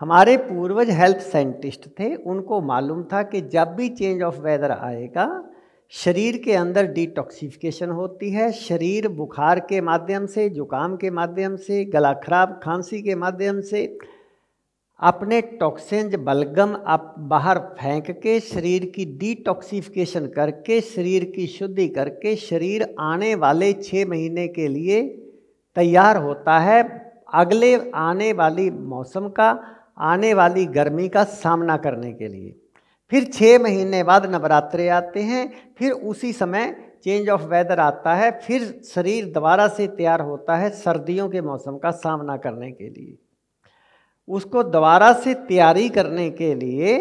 हमारे पूर्वज health scientist थे उनको मालूम था कि जब भी चेंज ऑफ वेदर आएगा शरीर के अंदर डिटॉक्सिफिकेशन होती है शरीर बुखार के माध्यम से जुकाम के माध्यम से गला खराब खांसी के माध्यम से अपने टॉक्सेंज बलगम आप बाहर फेंक के शरीर की डिटॉक्सिफिकेशन करके शरीर की शुद्धि करके शरीर आने वाले छः महीने के लिए तैयार होता है अगले आने वाली मौसम का आने वाली गर्मी का सामना करने के लिए फिर छः महीने बाद नवरात्रे आते हैं फिर उसी समय चेंज ऑफ वेदर आता है फिर शरीर दोबारा से तैयार होता है सर्दियों के मौसम का सामना करने के लिए उसको दोबारा से तैयारी करने के लिए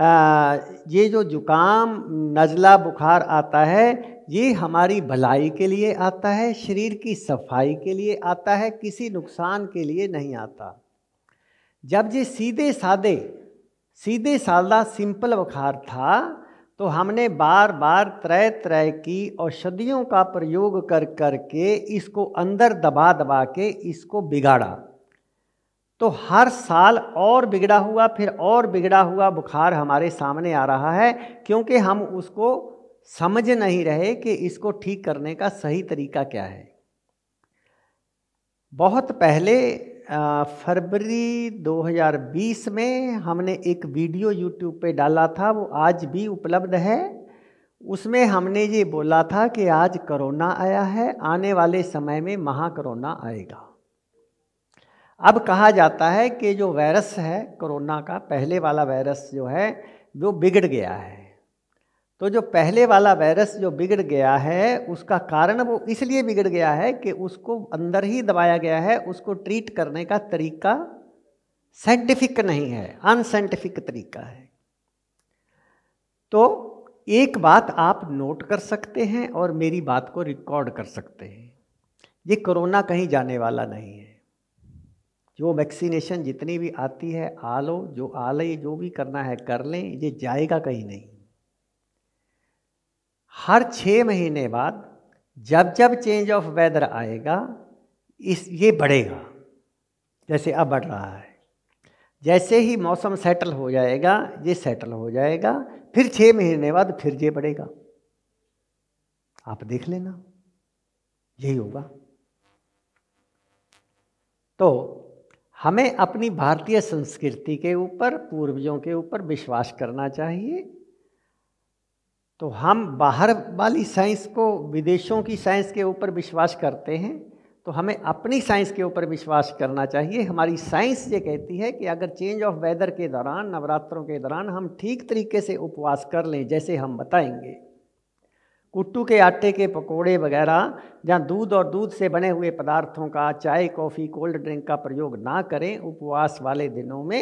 आ, ये जो जुकाम नज़ला बुखार आता है ये हमारी भलाई के लिए आता है शरीर की सफाई के लिए आता है किसी नुकसान के लिए नहीं आता जब ये सीधे साधे सीधे सादा सिंपल बुखार था तो हमने बार बार तरह तरह की औषधियों का प्रयोग कर कर के इसको अंदर दबा दबा के इसको बिगाड़ा तो हर साल और बिगड़ा हुआ फिर और बिगड़ा हुआ बुखार हमारे सामने आ रहा है क्योंकि हम उसको समझ नहीं रहे कि इसको ठीक करने का सही तरीका क्या है बहुत पहले फरवरी 2020 में हमने एक वीडियो यूट्यूब पे डाला था वो आज भी उपलब्ध है उसमें हमने ये बोला था कि आज कोरोना आया है आने वाले समय में महा आएगा अब कहा जाता है कि जो वायरस है कोरोना का पहले वाला वायरस जो है वो बिगड़ गया है तो जो पहले वाला वायरस जो बिगड़ गया है उसका कारण वो इसलिए बिगड़ गया है कि उसको अंदर ही दबाया गया है उसको ट्रीट करने का तरीका साइंटिफिक नहीं है अनसाइंटिफिक तरीका है तो एक बात आप नोट कर सकते हैं और मेरी बात को रिकॉर्ड कर सकते हैं ये कोरोना कहीं जाने वाला नहीं है जो वैक्सीनेशन जितनी भी आती है आ लो जो आ लो जो भी करना है कर लें ये जाएगा कहीं नहीं हर छः महीने बाद जब जब चेंज ऑफ वेदर आएगा इस ये बढ़ेगा जैसे अब बढ़ रहा है जैसे ही मौसम सेटल हो जाएगा ये सेटल हो जाएगा फिर छः महीने बाद फिर ये बढ़ेगा आप देख लेना यही होगा तो हमें अपनी भारतीय संस्कृति के ऊपर पूर्वजों के ऊपर विश्वास करना चाहिए तो हम बाहर वाली साइंस को विदेशों की साइंस के ऊपर विश्वास करते हैं तो हमें अपनी साइंस के ऊपर विश्वास करना चाहिए हमारी साइंस ये कहती है कि अगर चेंज ऑफ वेदर के दौरान नवरात्रों के दौरान हम ठीक तरीके से उपवास कर लें जैसे हम बताएंगे कुट्टू के आटे के पकोड़े वगैरह या दूध और दूध से बने हुए पदार्थों का चाय कॉफ़ी कोल्ड ड्रिंक का प्रयोग ना करें उपवास वाले दिनों में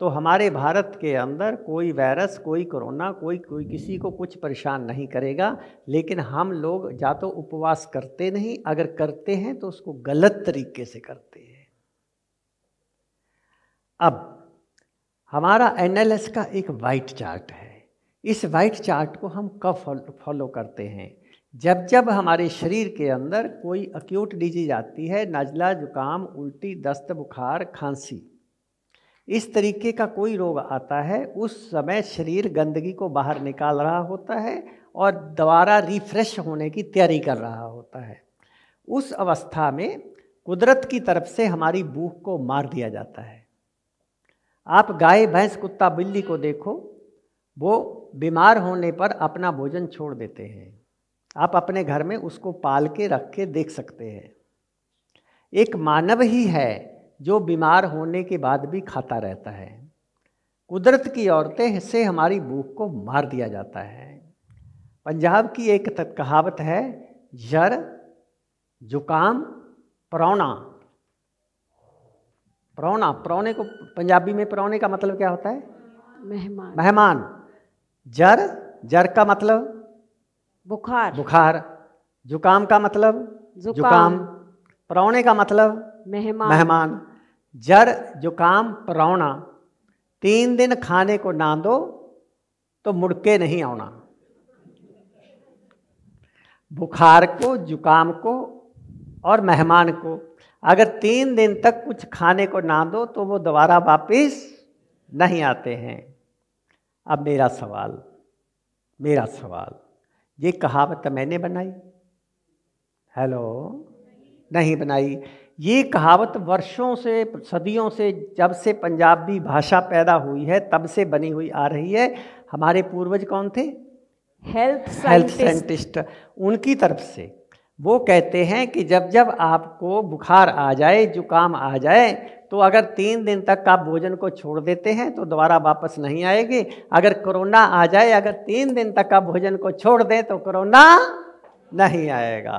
तो हमारे भारत के अंदर कोई वायरस कोई कोरोना कोई कोई किसी को कुछ परेशान नहीं करेगा लेकिन हम लोग या तो उपवास करते नहीं अगर करते हैं तो उसको गलत तरीके से करते हैं अब हमारा एन का एक वाइट चार्ट है इस वाइट चार्ट को हम कब फॉलो करते हैं जब जब हमारे शरीर के अंदर कोई अक्यूट डिजीज आती है नजला जुकाम उल्टी दस्त बुखार खांसी इस तरीके का कोई रोग आता है उस समय शरीर गंदगी को बाहर निकाल रहा होता है और दोबारा रिफ्रेश होने की तैयारी कर रहा होता है उस अवस्था में कुदरत की तरफ से हमारी भूख को मार दिया जाता है आप गाय भैंस कुत्ता बिल्ली को देखो वो बीमार होने पर अपना भोजन छोड़ देते हैं आप अपने घर में उसको पाल के रख के देख सकते हैं एक मानव ही है जो बीमार होने के बाद भी खाता रहता है कुदरत की औरतें से हमारी भूख को मार दिया जाता है पंजाब की एक कहावत है जर जुकाम प्रौना प्रौना प्रौने को पंजाबी में प्रौने का मतलब क्या होता है मेहमान मेहमान जर जर का मतलब बुखार बुखार जुकाम का मतलब जुकाम, जुकाम प्रौने का मतलब मेहमान मेहमान जर जुकाम परौना तीन दिन खाने को ना दो तो मुड़के नहीं आना बुखार को जुकाम को और मेहमान को अगर तीन दिन तक कुछ खाने को ना दो तो वो दोबारा वापस नहीं आते हैं अब मेरा सवाल मेरा सवाल ये कहावत तो मैंने बनाई हेलो नहीं बनाई ये कहावत वर्षों से सदियों से जब से पंजाबी भाषा पैदा हुई है तब से बनी हुई आ रही है हमारे पूर्वज कौन थे हेल्थ हेल्थ साइंटिस्ट उनकी तरफ से वो कहते हैं कि जब जब आपको बुखार आ जाए जुकाम आ जाए तो अगर तीन दिन तक आप भोजन को छोड़ देते हैं तो दोबारा वापस नहीं आएगी अगर कोरोना आ जाए अगर तीन दिन तक आप भोजन को छोड़ दें तो कोरोना नहीं आएगा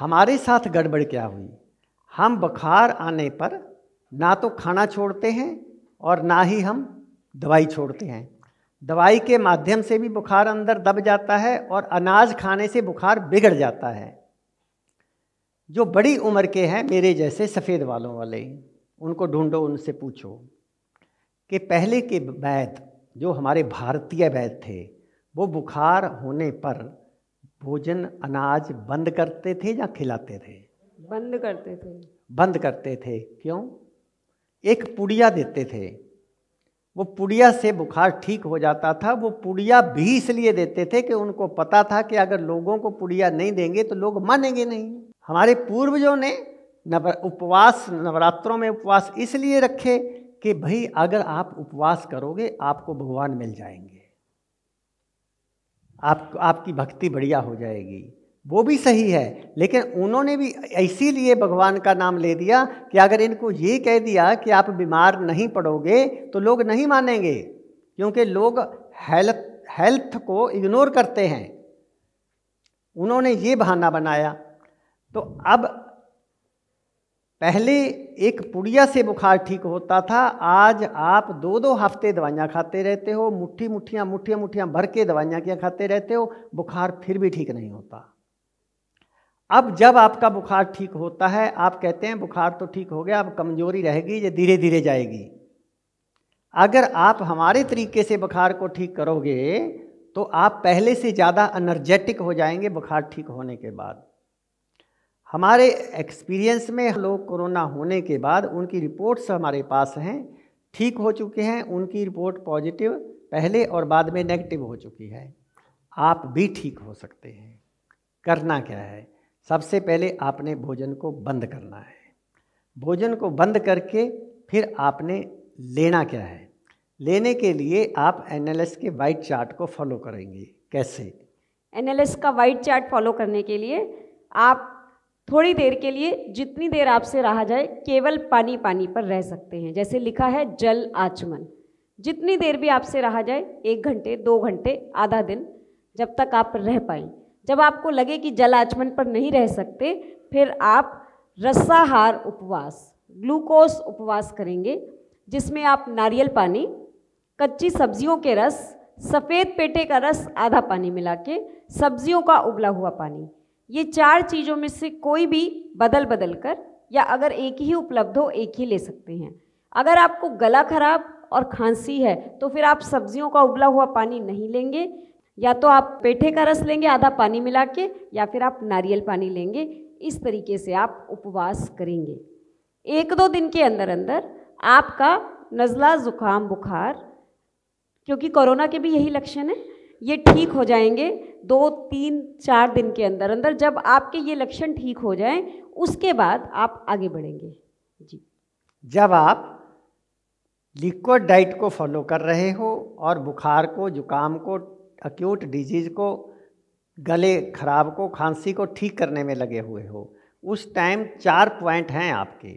हमारे साथ गड़बड़ क्या हुई हम बुखार आने पर ना तो खाना छोड़ते हैं और ना ही हम दवाई छोड़ते हैं दवाई के माध्यम से भी बुखार अंदर दब जाता है और अनाज खाने से बुखार बिगड़ जाता है जो बड़ी उम्र के हैं मेरे जैसे सफ़ेद वालों वाले उनको ढूंढो उनसे पूछो कि पहले के वैद जो हमारे भारतीय वैद थे वो बुखार होने पर भोजन अनाज बंद करते थे या खिलाते थे बंद करते थे बंद करते थे क्यों एक पुड़िया देते थे वो पुड़िया से बुखार ठीक हो जाता था वो पुड़िया भी इसलिए देते थे कि उनको पता था कि अगर लोगों को पुड़िया नहीं देंगे तो लोग मानेंगे नहीं हमारे पूर्वजों ने नवर उपवास नवरात्रों में उपवास इसलिए रखे कि भाई अगर आप उपवास करोगे आपको भगवान मिल जाएंगे आप आपकी भक्ति बढ़िया हो जाएगी वो भी सही है लेकिन उन्होंने भी इसीलिए भगवान का नाम ले दिया कि अगर इनको ये कह दिया कि आप बीमार नहीं पड़ोगे तो लोग नहीं मानेंगे क्योंकि लोग हेल्थ हेल्थ को इग्नोर करते हैं उन्होंने ये बहाना बनाया तो अब पहले एक पुड़िया से बुखार ठीक होता था आज आप दो दो हफ्ते दवाइयाँ खाते रहते हो मुट्ठी मुठ्ठियाँ मुठियाँ मुठियाँ भर के दवाइयाँ क्या खाते रहते हो बुखार फिर भी ठीक नहीं होता अब जब आपका बुखार ठीक होता है आप कहते हैं बुखार तो ठीक हो गया अब कमजोरी रहेगी ये धीरे धीरे जाएगी अगर आप हमारे तरीके से बुखार को ठीक करोगे तो आप पहले से ज़्यादा एनर्जेटिक हो जाएंगे बुखार ठीक होने के बाद हमारे एक्सपीरियंस में लोग कोरोना होने के बाद उनकी रिपोर्ट्स हमारे पास हैं ठीक हो चुके हैं उनकी रिपोर्ट पॉजिटिव पहले और बाद में नेगेटिव हो चुकी है आप भी ठीक हो सकते हैं करना क्या है सबसे पहले आपने भोजन को बंद करना है भोजन को बंद करके फिर आपने लेना क्या है लेने के लिए आप एन के वाइट चार्ट को फॉलो करेंगे कैसे एन का वाइट चार्ट फॉलो करने के लिए आप थोड़ी देर के लिए जितनी देर आपसे रहा जाए केवल पानी पानी पर रह सकते हैं जैसे लिखा है जल आचमन जितनी देर भी आपसे रहा जाए एक घंटे दो घंटे आधा दिन जब तक आप रह पाए जब आपको लगे कि जल आचमन पर नहीं रह सकते फिर आप रसाहार उपवास ग्लूकोस उपवास करेंगे जिसमें आप नारियल पानी कच्ची सब्जियों के रस सफ़ेद पेटे का रस आधा पानी मिला के सब्जियों का उबला हुआ पानी ये चार चीज़ों में से कोई भी बदल बदल कर या अगर एक ही उपलब्ध हो एक ही ले सकते हैं अगर आपको गला खराब और खांसी है तो फिर आप सब्जियों का उबला हुआ पानी नहीं लेंगे या तो आप पेठे का रस लेंगे आधा पानी मिला के या फिर आप नारियल पानी लेंगे इस तरीके से आप उपवास करेंगे एक दो दिन के अंदर अंदर आपका नज़ला ज़ुकाम बुखार क्योंकि कोरोना के भी यही लक्षण है ये ठीक हो जाएंगे दो तीन चार दिन के अंदर अंदर जब आपके ये लक्षण ठीक हो जाएं उसके बाद आप आगे बढ़ेंगे जी जब आप लिक्विड डाइट को फॉलो कर रहे हो और बुखार को जुकाम को अक्यूट डिजीज़ को गले खराब को खांसी को ठीक करने में लगे हुए हो उस टाइम चार पॉइंट हैं आपके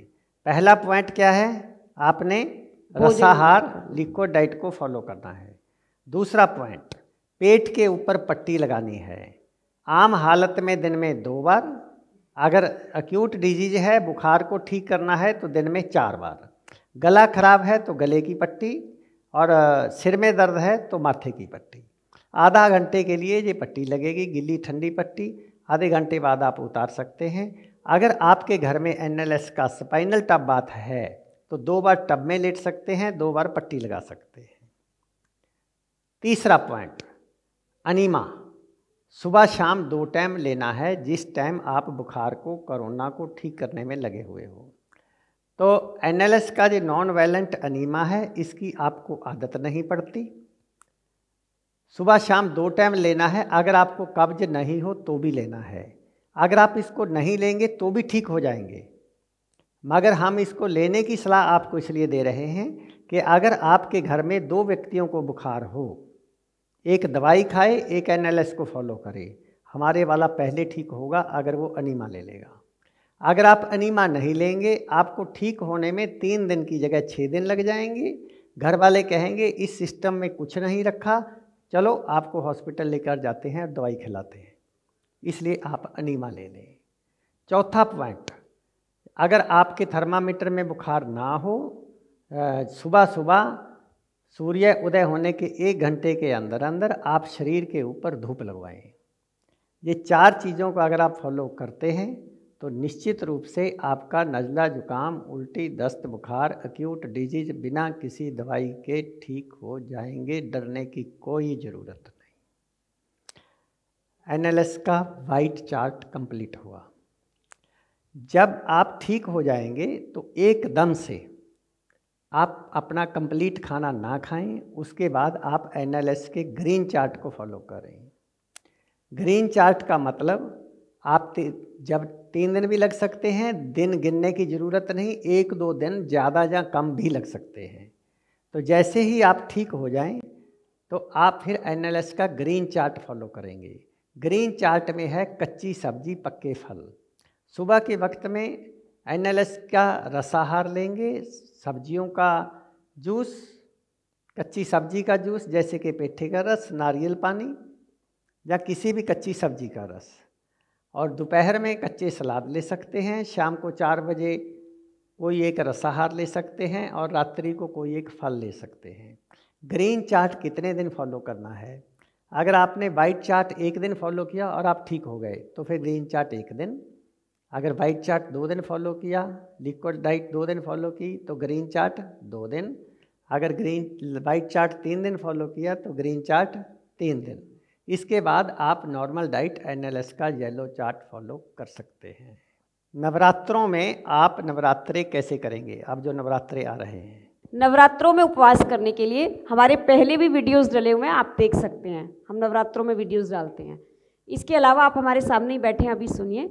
पहला पॉइंट क्या है आपने रसाहार लिक्विड डाइट को फॉलो करना है दूसरा पॉइंट पेट के ऊपर पट्टी लगानी है आम हालत में दिन में दो बार अगर अक्यूट डिजीज है बुखार को ठीक करना है तो दिन में चार बार गला खराब है तो गले की पट्टी और सिर में दर्द है तो माथे की पट्टी आधा घंटे के लिए ये पट्टी लगेगी गिल्ली ठंडी पट्टी आधे घंटे बाद आप उतार सकते हैं अगर आपके घर में एन का स्पाइनल टब बात है तो दो बार टब में लेट सकते हैं दो बार पट्टी लगा सकते हैं तीसरा पॉइंट अनिमा सुबह शाम दो टाइम लेना है जिस टाइम आप बुखार को कोरोना को ठीक करने में लगे हुए हो तो एन का जो नॉन वायलेंट अनिमा है इसकी आपको आदत नहीं पड़ती सुबह शाम दो टाइम लेना है अगर आपको कब्ज नहीं हो तो भी लेना है अगर आप इसको नहीं लेंगे तो भी ठीक हो जाएंगे मगर हम इसको लेने की सलाह आपको इसलिए दे रहे हैं कि अगर आपके घर में दो व्यक्तियों को बुखार हो एक दवाई खाए एक एन को फॉलो करे हमारे वाला पहले ठीक होगा अगर वो अनिमा ले लेगा अगर आप अनिमा नहीं लेंगे आपको ठीक होने में तीन दिन की जगह छः दिन लग जाएंगे घर वाले कहेंगे इस सिस्टम में कुछ नहीं रखा चलो आपको हॉस्पिटल लेकर जाते हैं और दवाई खिलाते हैं इसलिए आप अनिमा ले लें चौथा पॉइंट अगर आपके थर्मामीटर में बुखार ना हो सुबह सुबह सूर्य उदय होने के एक घंटे के अंदर अंदर आप शरीर के ऊपर धूप लगवाएं ये चार चीज़ों को अगर आप फॉलो करते हैं तो निश्चित रूप से आपका नज़ला जुकाम उल्टी दस्त बुखार अक्यूट डिजीज बिना किसी दवाई के ठीक हो जाएंगे डरने की कोई ज़रूरत नहीं एनएलएस का वाइट चार्ट कंप्लीट हुआ जब आप ठीक हो जाएंगे तो एकदम से आप अपना कंप्लीट खाना ना खाएं उसके बाद आप एन के ग्रीन चार्ट को फॉलो करें ग्रीन चार्ट का मतलब आप जब तीन दिन भी लग सकते हैं दिन गिनने की ज़रूरत नहीं एक दो दिन ज़्यादा या कम भी लग सकते हैं तो जैसे ही आप ठीक हो जाएं तो आप फिर एन का ग्रीन चार्ट फॉलो करेंगे ग्रीन चार्ट में है कच्ची सब्जी पक्के फल सुबह के वक्त में एन का रसाहार लेंगे सब्जियों का जूस कच्ची सब्जी का जूस जैसे कि पेठे का रस नारियल पानी या किसी भी कच्ची सब्जी का रस और दोपहर में कच्चे सलाद ले सकते हैं शाम को चार बजे कोई एक रसाहार ले सकते हैं और रात्रि को कोई एक फल ले सकते हैं ग्रीन चार्ट कितने दिन फॉलो करना है अगर आपने वाइट चार्ट एक दिन फॉलो किया और आप ठीक हो गए तो फिर ग्रीन चार्ट एक दिन अगर वाइट चार्ट दो दिन फॉलो किया लिक्विड डाइट दो दिन फॉलो की तो ग्रीन चार्ट दो दिन अगर ग्रीन वाइट चार्ट तीन दिन फॉलो किया तो ग्रीन चार्ट तीन दिन इसके बाद आप नॉर्मल डाइट एनालिस का येलो चार्ट फॉलो कर सकते हैं नवरात्रों में आप नवरात्रे कैसे करेंगे अब जो नवरात्रे आ रहे हैं नवरात्रों में उपवास करने के लिए हमारे पहले भी वीडियोस डले हुए हैं आप देख सकते हैं हम नवरात्रों में वीडियोस डालते हैं इसके अलावा आप हमारे सामने ही बैठे हैं अभी सुनिए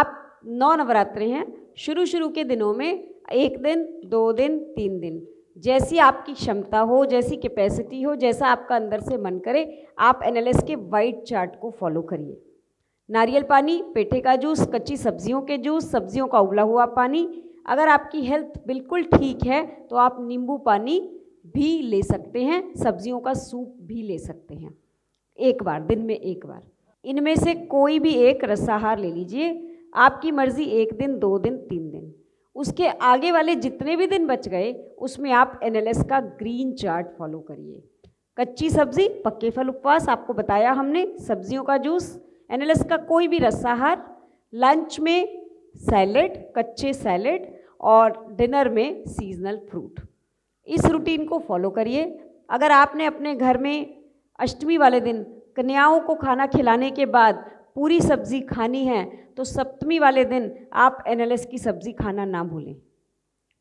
आप नौ नवरात्रे हैं शुरू शुरू के दिनों में एक दिन दो दिन तीन दिन जैसी आपकी क्षमता हो जैसी कैपेसिटी हो जैसा आपका अंदर से मन करे आप एन के वाइट चार्ट को फॉलो करिए नारियल पानी पेठे का जूस कच्ची सब्जियों के जूस सब्जियों का उबला हुआ पानी अगर आपकी हेल्थ बिल्कुल ठीक है तो आप नींबू पानी भी ले सकते हैं सब्जियों का सूप भी ले सकते हैं एक बार दिन में एक बार इनमें से कोई भी एक रसाहार ले लीजिए आपकी मर्ज़ी एक दिन दो दिन तीन दिन उसके आगे वाले जितने भी दिन बच गए उसमें आप एन का ग्रीन चार्ट फॉलो करिए कच्ची सब्जी पक्के फल उपवास आपको बताया हमने सब्जियों का जूस एन का कोई भी रस्साहार लंच में सैलेड कच्चे सैलेड और डिनर में सीजनल फ्रूट इस रूटीन को फॉलो करिए अगर आपने अपने घर में अष्टमी वाले दिन कन्याओं को खाना खिलाने के बाद पूरी सब्जी खानी है तो सप्तमी वाले दिन आप एनएलएस की सब्जी खाना ना भूलें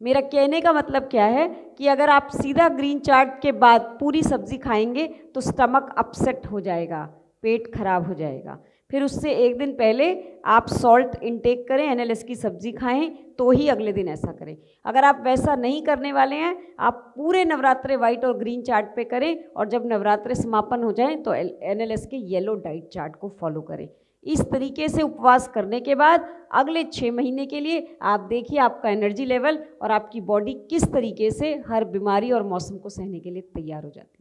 मेरा कहने का मतलब क्या है कि अगर आप सीधा ग्रीन चार्ट के बाद पूरी सब्जी खाएंगे तो स्टमक अपसेट हो जाएगा पेट खराब हो जाएगा फिर उससे एक दिन पहले आप सॉल्ट इनटेक करें एनएलएस की सब्ज़ी खाएं तो ही अगले दिन ऐसा करें अगर आप वैसा नहीं करने वाले हैं आप पूरे नवरात्रे व्हाइट और ग्रीन चार्ट पे करें और जब नवरात्रे समापन हो जाएं तो एनएलएस के येलो डाइट चार्ट को फॉलो करें इस तरीके से उपवास करने के बाद अगले छः महीने के लिए आप देखिए आपका एनर्जी लेवल और आपकी बॉडी किस तरीके से हर बीमारी और मौसम को सहने के लिए तैयार हो जाती है